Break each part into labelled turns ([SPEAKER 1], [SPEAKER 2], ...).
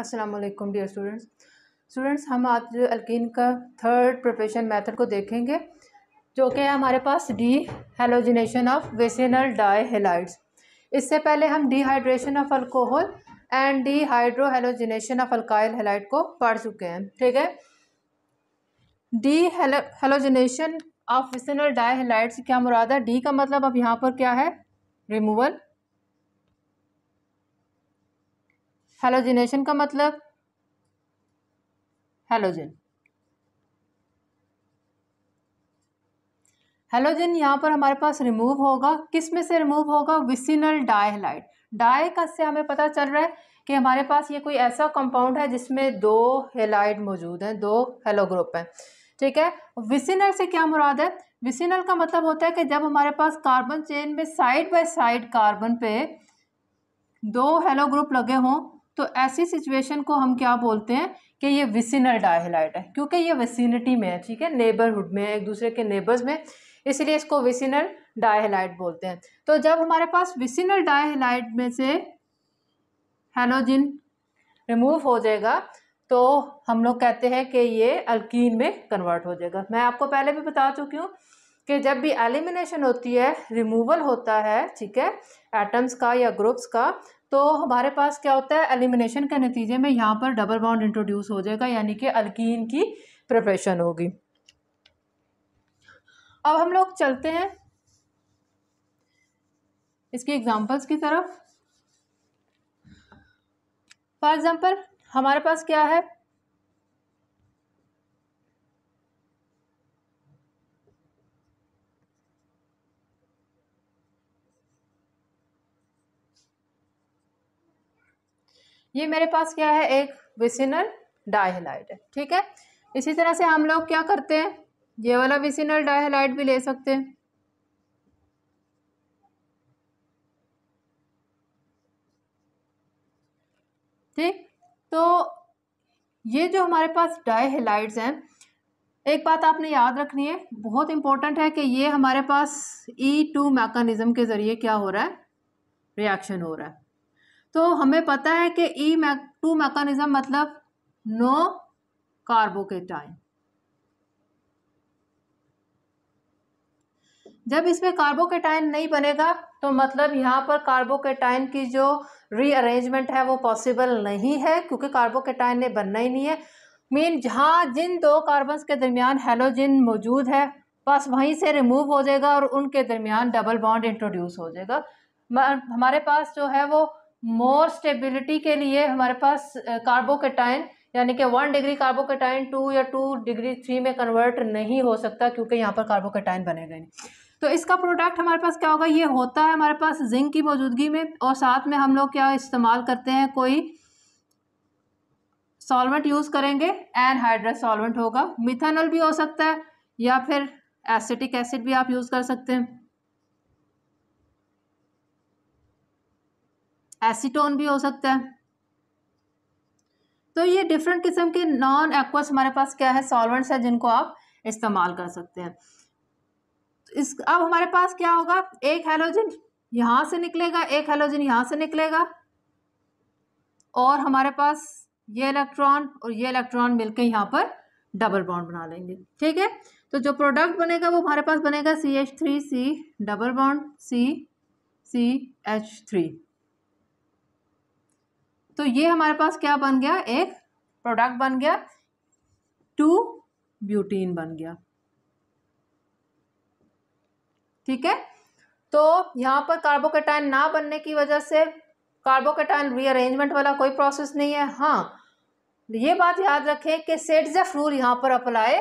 [SPEAKER 1] असलकम dear students students हम आज अल्किन का थर्ड प्रिपरेशन मेथड को देखेंगे जो कि हमारे पास dehalogenation of vicinal dihalides इससे पहले हम dehydration of alcohol and dehydrohalogenation of alkyl halide को पढ़ चुके हैं ठीक है dehalogenation of vicinal dihalides क्या मुराद है डी का मतलब अब यहाँ पर क्या है रिमूवल हेलोजिनेशन का मतलब हेलोजन हेलोजन यहाँ पर हमारे पास रिमूव होगा किस में से रिमूव होगा विसिनल डाइहलाइट डाई का से हमें पता चल रहा है कि हमारे पास ये कोई ऐसा कंपाउंड है जिसमें दो हेलाइड मौजूद हैं दो हेलो ग्रुप हैं ठीक है विसिनल से क्या मुराद है विसिनल का मतलब होता है कि जब हमारे पास कार्बन चेन में साइड बाय साइड कार्बन पे दो हेलो ग्रुप लगे हों तो ऐसी सिचुएशन को हम क्या बोलते हैं कि ये विसिनल डायहलाइट है क्योंकि ये विसिनिटी में है ठीक है नेबरहुड में है एक दूसरे के नेबर्स में इसलिए इसको विसिनल डायहलाइट बोलते हैं तो जब हमारे पास विसिनल डायहलाइट में से हेलोजिन रिमूव हो जाएगा तो हम लोग कहते हैं कि ये अल्कीन में कन्वर्ट हो जाएगा मैं आपको पहले भी बता चुकी हूँ कि जब भी एलिमिनेशन होती है रिमूवल होता है ठीक है एटम्स का या ग्रुप्स का तो हमारे पास क्या होता है एलिमिनेशन के नतीजे में यहाँ पर डबल बाउंड इंट्रोड्यूस हो जाएगा यानी कि अल्कीन की प्रिपरेशन होगी अब हम लोग चलते हैं इसकी एग्जांपल्स की तरफ फॉर एग्जांपल हमारे पास क्या है ये मेरे पास क्या है एक विसिनल डाइहेलाइट है ठीक है इसी तरह से हम लोग क्या करते हैं ये वाला विसिनल डाइहेलाइट भी ले सकते हैं ठीक तो ये जो हमारे पास डाइहेलाइट्स हैं एक बात आपने याद रखनी है बहुत इंपॉर्टेंट है कि ये हमारे पास ई टू मैकानिज़म के ज़रिए क्या हो रहा है रिएक्शन हो रहा है तो हमें पता है कि ई मै टू मैकानिज़म मतलब नो कार्बोकेटाइन जब इसमें कार्बोकेटाइन नहीं बनेगा तो मतलब यहाँ पर कार्बोकेटाइन की जो रीअरेंजमेंट है वो पॉसिबल नहीं है क्योंकि कार्बोकेटाइन ने बनना ही नहीं है मीन जहाँ जिन दो कार्बन के दरमियान हेलोजिन मौजूद है बस वहीं से रिमूव हो जाएगा और उनके दरमियान डबल बॉन्ड इंट्रोड्यूस हो जाएगा हमारे पास जो है वो मोर स्टेबिलिटी के लिए हमारे पास कार्बोकेटाइन यानी कि वन डिग्री कार्बोकेटाइन टू या टू डिग्री थ्री में कन्वर्ट नहीं हो सकता क्योंकि यहाँ पर कार्बोकेटाइन बने गए तो इसका प्रोडक्ट हमारे पास क्या होगा ये होता है हमारे पास जिंक की मौजूदगी में और साथ में हम लोग क्या इस्तेमाल करते हैं कोई सॉल्वेंट यूज़ करेंगे एनहाइड्रस सॉल्वेंट होगा मिथेनल भी हो सकता है या फिर एसिटिक एसिड भी आप यूज़ कर सकते हैं एसीटोन भी हो सकता है तो ये डिफरेंट किस्म के नॉन एक्वस हमारे पास क्या है सॉल्वेंट्स है जिनको आप इस्तेमाल कर सकते हैं तो इस अब हमारे पास क्या होगा एक हेलोजन यहां से निकलेगा एक हेलोजन यहां से निकलेगा और हमारे पास ये इलेक्ट्रॉन और ये इलेक्ट्रॉन मिलकर यहां पर डबल बॉन्ड बना लेंगे ठीक है तो जो प्रोडक्ट बनेगा वो हमारे पास बनेगा C H three C double bond C C H three तो ये हमारे पास क्या बन गया एक प्रोडक्ट बन गया टू ब्यूटीन बन गया ठीक है तो यहां पर कार्बोकेटाइन ना बनने की वजह से कार्बोकेटाइन रीअरेंजमेंट वाला कोई प्रोसेस नहीं है हाँ ये बात याद रखें कि सेट्जेफ रूल यहां पर अप्लाई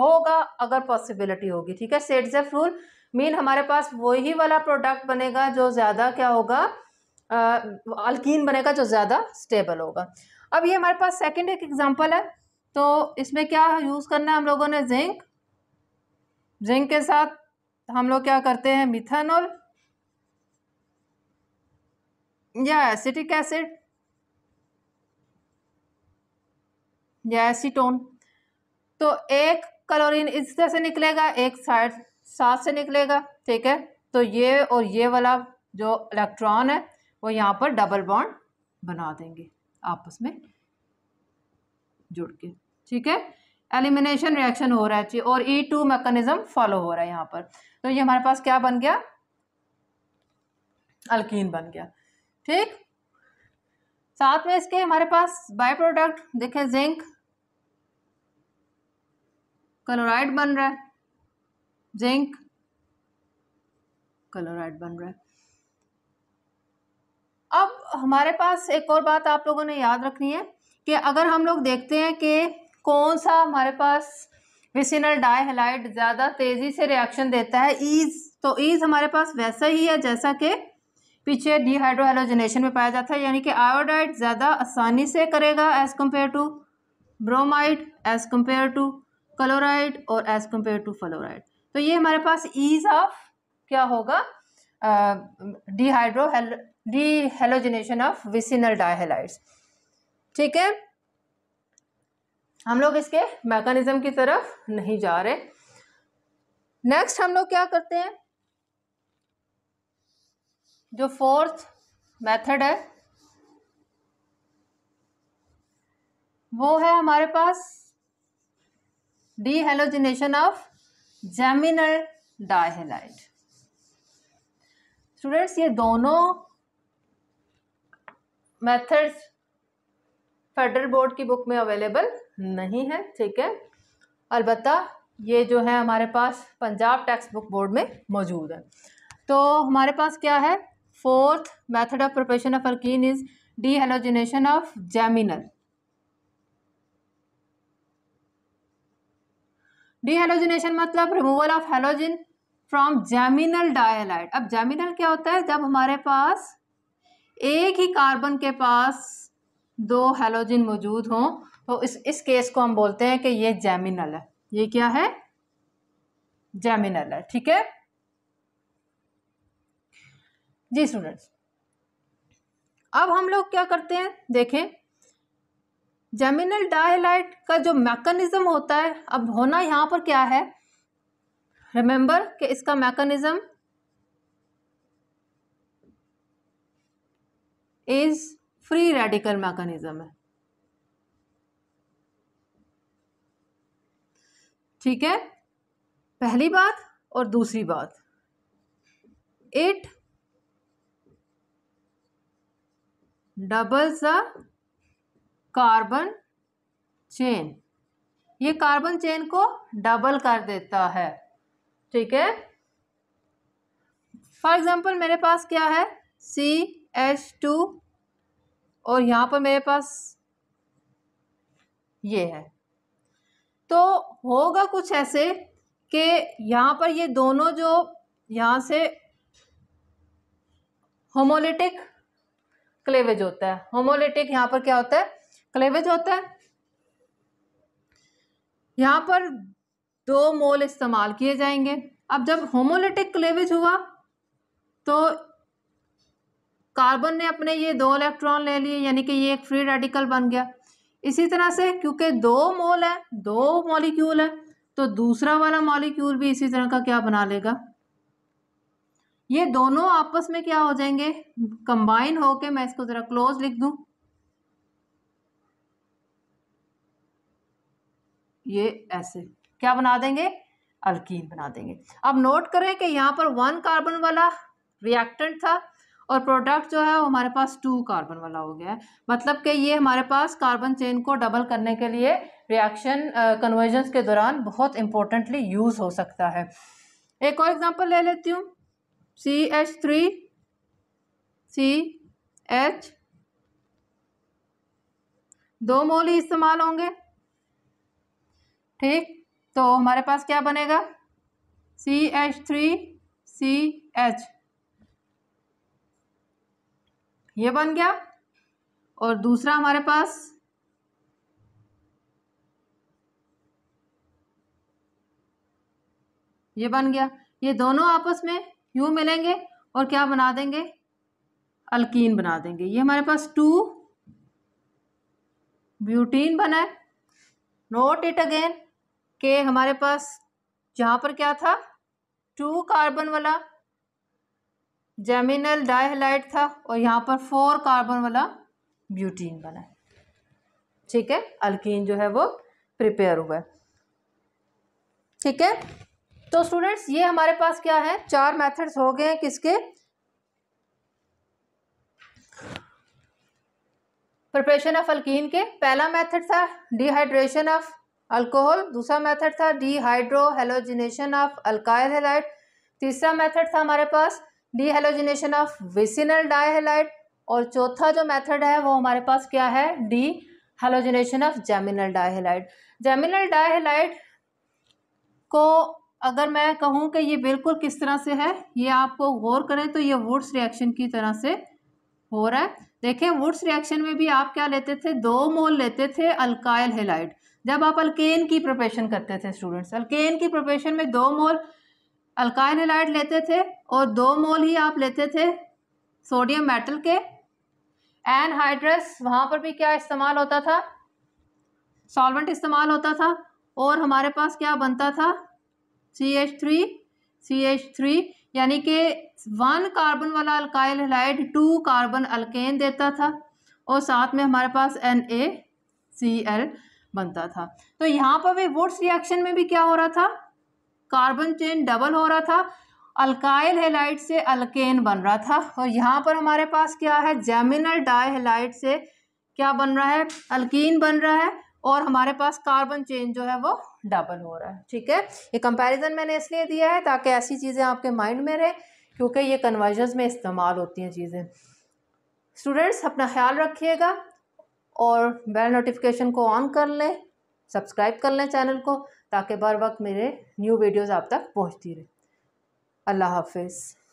[SPEAKER 1] होगा अगर पॉसिबिलिटी होगी ठीक है सेट्जेफ रूल मीन हमारे पास वही वाला प्रोडक्ट बनेगा जो ज़्यादा क्या होगा अल्कीन बनेगा जो ज़्यादा स्टेबल होगा अब ये हमारे पास सेकेंड एक एग्ज़ाम्पल है तो इसमें क्या यूज़ करना है हम लोगों ने जिंक जिंक के साथ हम लोग क्या करते हैं मिथेनॉल या एसिटिक एसिड या एसीटोन तो एक क्लोरीन इस तरह से निकलेगा एक साइड सात से निकलेगा ठीक है तो ये और ये वाला जो इलेक्ट्रॉन है और यहाँ पर डबल बॉन्ड बना देंगे आपस में जुड़ के ठीक है एलिमिनेशन रिएक्शन हो रहा है और ई टू मैकेनिज्म फॉलो हो रहा है यहाँ पर तो ये हमारे पास क्या बन गया अल्किन बन गया ठीक साथ में इसके हमारे पास बाय प्रोडक्ट देखे जिंक क्लोराइड बन रहा है जिंक क्लोराइड बन रहा है हमारे पास एक और बात आप लोगों ने याद रखनी है कि अगर हम लोग देखते हैं कि कौन सा हमारे पास विसिनल डाईहलाइड ज़्यादा तेज़ी से रिएक्शन देता है ईज़ तो ईज़ हमारे पास वैसा ही है जैसा कि पीछे डिहाइड्रोहेलोजनेशन में पाया जाता है यानी कि आयोडाइड ज़्यादा आसानी से करेगा as compare to bromide as compare to chloride और एज़ कम्पेयर टू फ्लोराइड तो ये हमारे पास ईज़ ऑफ क्या होगा डिहाइड्रोहेलो रीहेलोजिनेशन ऑफ विसिनल डायहेलाइट ठीक है हम लोग इसके मैकेनिज्म की तरफ नहीं जा रहे नेक्स्ट हम लोग क्या करते हैं जो फोर्थ मेथड है वो है हमारे पास dehalogenation of geminal dihalide students ये दोनों मेथड्स फेडरल बोर्ड की बुक में अवेलेबल नहीं है ठीक है अलबत् ये जो है हमारे पास पंजाब टेक्स्ट बुक बोर्ड में मौजूद है तो हमारे पास क्या है fourth method of preparation of alkene is dehalogenation of geminal dehalogenation मतलब removal of halogen from geminal dihalide अब जेमिनल क्या होता है जब हमारे पास एक ही कार्बन के पास दो हेलोजिन मौजूद हों तो इस इस केस को हम बोलते हैं कि ये जैमिनल है ये क्या है जैमिनल है ठीक है जी स्टूडेंट्स अब हम लोग क्या करते हैं देखें जेमिनल डायलाइट का जो मैकेनिज्म होता है अब होना यहाँ पर क्या है रिमेंबर कि इसका mechanism is free radical mechanism है ठीक है पहली बात और दूसरी बात it doubles a carbon chain ये कार्बन चेन को डबल कर देता है ठीक है फॉर एग्जाम्पल मेरे पास क्या है सी एच टू और यहाँ पर मेरे पास ये है तो होगा कुछ ऐसे कि यहाँ पर ये दोनों जो यहाँ से होमोलिटिक क्लेवेज होता है होमोलिटिक यहाँ पर क्या होता है क्लेवेज होता है यहाँ पर दो मोल इस्तेमाल किए जाएंगे अब जब होमोलिटिक क्लेवेज हुआ तो कार्बन ने अपने ये दो इलेक्ट्रॉन ले लिए यानी कि ये एक फ्री रेडिकल बन गया इसी तरह से क्योंकि दो मोल है दो मॉलिक्यूल है तो दूसरा वाला मॉलिक्यूल भी इसी तरह का क्या बना लेगा ये दोनों आपस में क्या हो जाएंगे कंबाइन होके मैं इसको ज़रा क्लोज लिख दू ये ऐसे क्या बना देंगे अल्कीन बना देंगे अब नोट करें कि यहां पर वन कार्बन वाला रिएक्टेंट था और प्रोडक्ट जो है वो हमारे पास टू कार्बन वाला हो गया है मतलब कि ये हमारे पास कार्बन चेन को डबल करने के लिए रिएक्शन कन्वर्जन्स के दौरान बहुत इंपॉर्टेंटली यूज़ हो सकता है एक और एग्जांपल ले लेती हूँ C H three C H दो मोल ही इस्तेमाल होंगे ठीक तो हमारे पास क्या बनेगा C H three C H ये बन गया और दूसरा हमारे पास ये बन गया ये दोनों आपस में यू मिलेंगे और क्या बना देंगे अल्कीन बना देंगे ये हमारे पास टू ब्यूटीन बना है नोट इट अगेन के हमारे पास जहाँ पर क्या था टू कार्बन वाला जेमिनल डाइहलाइट था और यहाँ पर फोर कार्बन वाला ब्यूटीन बना है ठीक है अल्कीन जो है वो प्रिपेयर हुआ है ठीक है तो स्टूडेंट्स ये हमारे पास क्या है चार मेथड्स हो गए हैं किसके प्रिपरेशन ऑफ अल्कीन के पहला मेथड था डिहाइड्रेशन ऑफ अल्कोहल दूसरा मेथड था डिहाइड्रोहेलोजिनेशन ऑफ अल्काइल हेलाइट तीसरा मेथड था हमारे पास डीहेलोजिनेशन ऑफ विसिनल डायहेलाइट और चौथा जो मेथड है वो हमारे पास क्या है dehalogenation of geminal dihalide geminal dihalide को अगर मैं कहूँ कि ये बिल्कुल किस तरह से है ये आपको गौर करें तो ये वुड्स रिएक्शन की तरह से हो रहा है देखें वुड्स रिएक्शन में भी आप क्या लेते थे दो मोल लेते थे अल्काइल हेलाइट जब आप अल्केन की प्रिपरेशन करते थे स्टूडेंट्स अल्केन की प्रिपरेशन में दो मोल अल्काइन हेलाइड लेते थे और दो मोल ही आप लेते थे सोडियम मेटल के एनहाइड्रस वहाँ पर भी क्या इस्तेमाल होता था सॉल्वेंट इस्तेमाल होता था और हमारे पास क्या बनता था C H three C H three यानी कि वन कार्बन वाला alkyl halide two carbon alkane देता था और साथ में हमारे पास एन ए सी एल बनता था तो यहाँ पर भी वुड्स रिएक्शन में भी क्या हो रहा था कार्बन चेन डबल हो रहा था अल्काइल हेलाइट से अल्केन बन रहा था और यहाँ पर हमारे पास क्या है जेमिनल डाई हेलाइट से क्या बन रहा है अल्कीन बन रहा है और हमारे पास कार्बन चेन जो है वो डबल हो रहा है ठीक है ये कंपैरिजन मैंने इसलिए दिया है ताकि ऐसी चीज़ें आपके माइंड में रहें क्योंकि ये कन्वर्जन में इस्तेमाल होती हैं चीज़ें स्टूडेंट्स अपना ख्याल रखिएगा और बेल नोटिफिकेशन को ऑन कर लें सब्सक्राइब कर लें चैनल को ताकि बर वक्त मेरे न्यू वीडियोज़ आप तक पहुँचती रहे अल्लाह हाफिज़